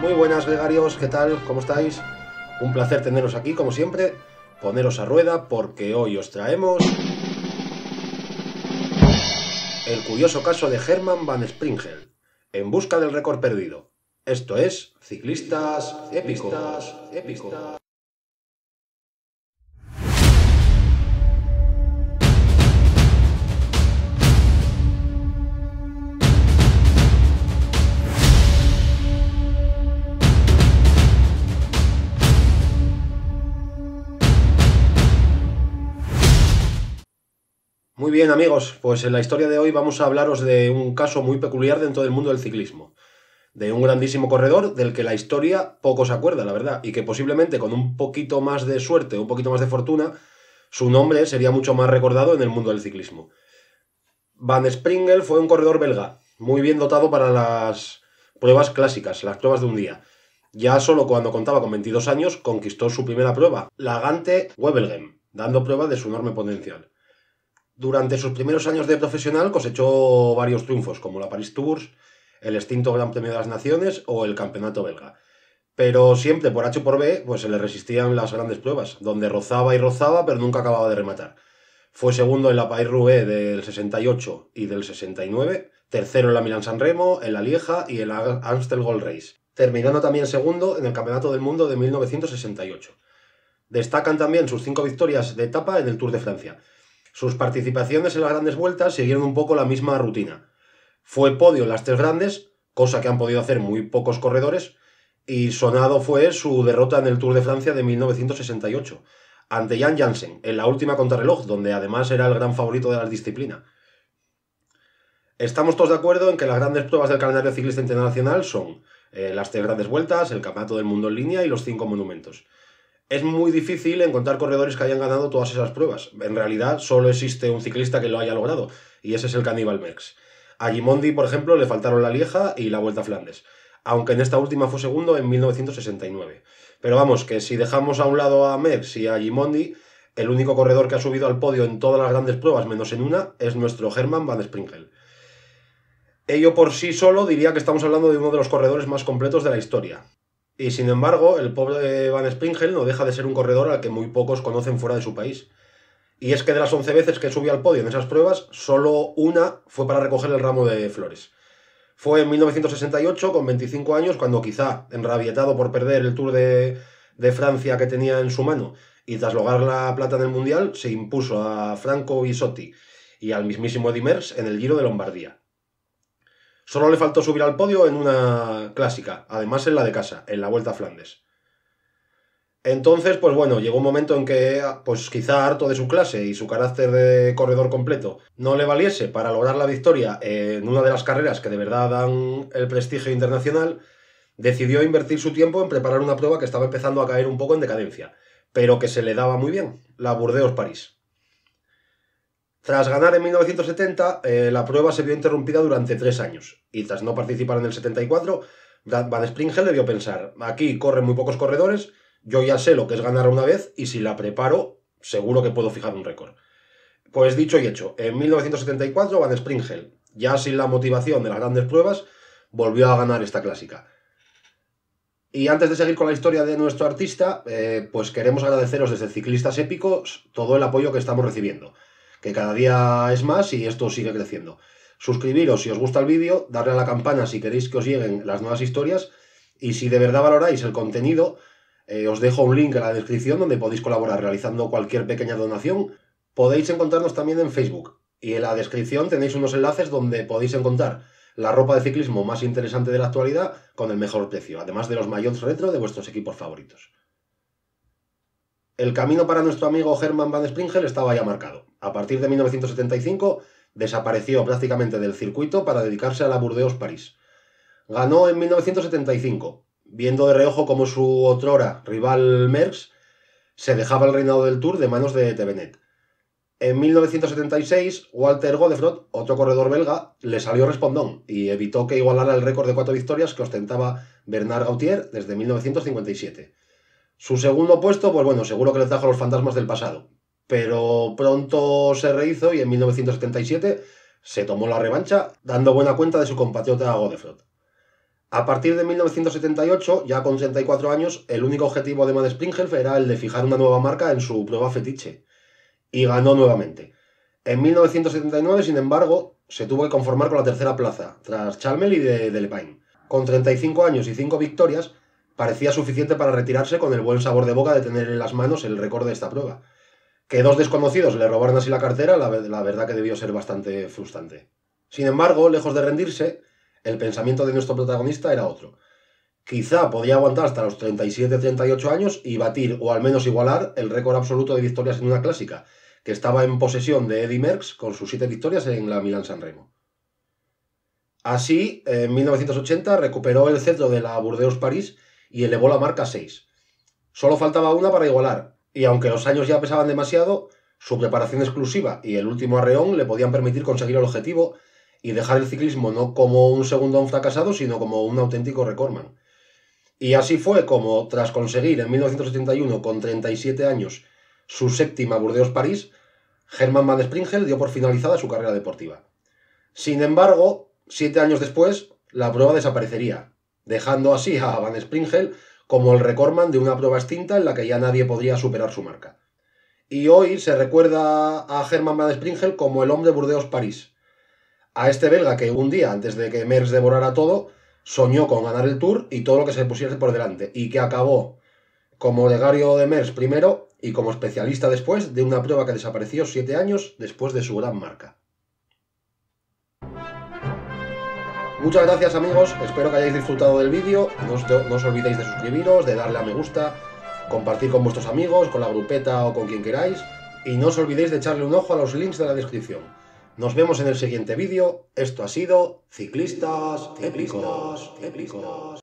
Muy buenas gregarios, ¿qué tal? ¿Cómo estáis? Un placer teneros aquí, como siempre. Poneros a rueda porque hoy os traemos... El curioso caso de Herman Van Springel, en busca del récord perdido. Esto es Ciclistas Épicos. Épicos. Muy bien amigos, pues en la historia de hoy vamos a hablaros de un caso muy peculiar dentro del mundo del ciclismo, de un grandísimo corredor del que la historia poco se acuerda, la verdad, y que posiblemente con un poquito más de suerte, un poquito más de fortuna, su nombre sería mucho más recordado en el mundo del ciclismo. Van Springel fue un corredor belga, muy bien dotado para las pruebas clásicas, las pruebas de un día. Ya solo cuando contaba con 22 años conquistó su primera prueba, la Gante Wevelgem, dando prueba de su enorme potencial. Durante sus primeros años de profesional cosechó varios triunfos, como la Paris Tours, el extinto Gran Premio de las Naciones o el Campeonato Belga. Pero siempre, por H por B, pues se le resistían las grandes pruebas, donde rozaba y rozaba, pero nunca acababa de rematar. Fue segundo en la Paris-Roubaix del 68 y del 69, tercero en la Milan-San Remo, en la Lieja y en la Amstel Gold Race, terminando también segundo en el Campeonato del Mundo de 1968. Destacan también sus cinco victorias de etapa en el Tour de Francia, sus participaciones en las grandes vueltas siguieron un poco la misma rutina. Fue podio en las tres grandes, cosa que han podido hacer muy pocos corredores, y sonado fue su derrota en el Tour de Francia de 1968, ante Jan Janssen, en la última contrarreloj, donde además era el gran favorito de la disciplina. Estamos todos de acuerdo en que las grandes pruebas del calendario ciclista internacional son eh, las tres grandes vueltas, el Campeonato del Mundo en línea y los cinco monumentos es muy difícil encontrar corredores que hayan ganado todas esas pruebas. En realidad, solo existe un ciclista que lo haya logrado, y ese es el Caníbal Merckx. A Gimondi, por ejemplo, le faltaron la Lieja y la Vuelta a Flandes, aunque en esta última fue segundo en 1969. Pero vamos, que si dejamos a un lado a Merckx y a Gimondi, el único corredor que ha subido al podio en todas las grandes pruebas, menos en una, es nuestro Herman Van Springel. Ello por sí solo diría que estamos hablando de uno de los corredores más completos de la historia. Y sin embargo, el pobre Van Springel no deja de ser un corredor al que muy pocos conocen fuera de su país. Y es que de las 11 veces que subió al podio en esas pruebas, solo una fue para recoger el ramo de flores. Fue en 1968, con 25 años, cuando quizá, enrabietado por perder el Tour de, Francia que tenía en su mano y tras lograr la plata en el Mundial, se impuso a Franco Bisotti y al mismísimo Edimers en el Giro de Lombardía. Solo le faltó subir al podio en una clásica, además en la de casa, en la Vuelta a Flandes. Entonces, pues bueno, llegó un momento en que, pues quizá harto de su clase y su carácter de corredor completo no le valiese para lograr la victoria en una de las carreras que de verdad dan el prestigio internacional, decidió invertir su tiempo en preparar una prueba que estaba empezando a caer un poco en decadencia, pero que se le daba muy bien, la Burdeos-París. Tras ganar en 1970, eh, la prueba se vio interrumpida durante tres años y tras no participar en el 74, Van Springel debió pensar, aquí corren muy pocos corredores, yo ya sé lo que es ganar una vez y si la preparo, seguro que puedo fijar un récord. Pues dicho y hecho, en 1974 Van Springel, ya sin la motivación de las grandes pruebas, volvió a ganar esta clásica. Y antes de seguir con la historia de nuestro artista, eh, pues queremos agradeceros desde Ciclistas Épicos todo el apoyo que estamos recibiendo que cada día es más y esto sigue creciendo. Suscribiros si os gusta el vídeo, darle a la campana si queréis que os lleguen las nuevas historias y si de verdad valoráis el contenido, eh, os dejo un link en la descripción donde podéis colaborar realizando cualquier pequeña donación. Podéis encontrarnos también en Facebook y en la descripción tenéis unos enlaces donde podéis encontrar la ropa de ciclismo más interesante de la actualidad con el mejor precio, además de los mayores retro de vuestros equipos favoritos el camino para nuestro amigo Herman Van Springel estaba ya marcado. A partir de 1975 desapareció prácticamente del circuito para dedicarse a la Burdeos-París. Ganó en 1975, viendo de reojo cómo su otrora rival Merckx se dejaba el reinado del Tour de manos de Tevenet. En 1976, Walter Godefrod, otro corredor belga, le salió respondón y evitó que igualara el récord de cuatro victorias que ostentaba Bernard Gautier desde 1957. Su segundo puesto, pues bueno, seguro que le trajo a los fantasmas del pasado. Pero pronto se rehizo y en 1977 se tomó la revancha, dando buena cuenta de su compatriota Godefroid. A partir de 1978, ya con 34 años, el único objetivo de Mad springer era el de fijar una nueva marca en su prueba fetiche. Y ganó nuevamente. En 1979, sin embargo, se tuvo que conformar con la tercera plaza, tras Chalmel y de, Con 35 años y 5 victorias, parecía suficiente para retirarse con el buen sabor de boca de tener en las manos el récord de esta prueba. Que dos desconocidos le robaran así la cartera, la, verdad que debió ser bastante frustrante. Sin embargo, lejos de rendirse, el pensamiento de nuestro protagonista era otro. Quizá podía aguantar hasta los 37-38 años y batir o al menos igualar el récord absoluto de victorias en una clásica, que estaba en posesión de Eddie Merckx con sus siete victorias en la Milan San Remo. Así, en 1980 recuperó el centro de la Burdeos París y elevó la marca a 6. Solo faltaba una para igualar, y aunque los años ya pesaban demasiado, su preparación exclusiva y el último arreón le podían permitir conseguir el objetivo y dejar el ciclismo no como un segundo fracasado, sino como un auténtico recordman. Y así fue como, tras conseguir en 1971, con 37 años, su séptima Burdeos-París, Germán Van Springel dio por finalizada su carrera deportiva. Sin embargo, siete años después, la prueba desaparecería dejando así a Van Springel como el recordman de una prueba extinta en la que ya nadie podría superar su marca. Y hoy se recuerda a Germán Van Springel como el hombre Burdeos-París. A este belga que un día, antes de que Merckx devorara todo, soñó con ganar el Tour y todo lo que se pusiese por delante, y que acabó como legario de Merckx primero y como especialista después de una prueba que desapareció siete años después de su gran marca. Muchas gracias amigos, espero que hayáis disfrutado del vídeo, no os, olvidéis de suscribiros, de darle a me gusta, compartir con vuestros amigos, con la grupeta o con quien queráis, y no os olvidéis de echarle un ojo a los links de la descripción. Nos vemos en el siguiente vídeo, esto ha sido Ciclistas Épicos.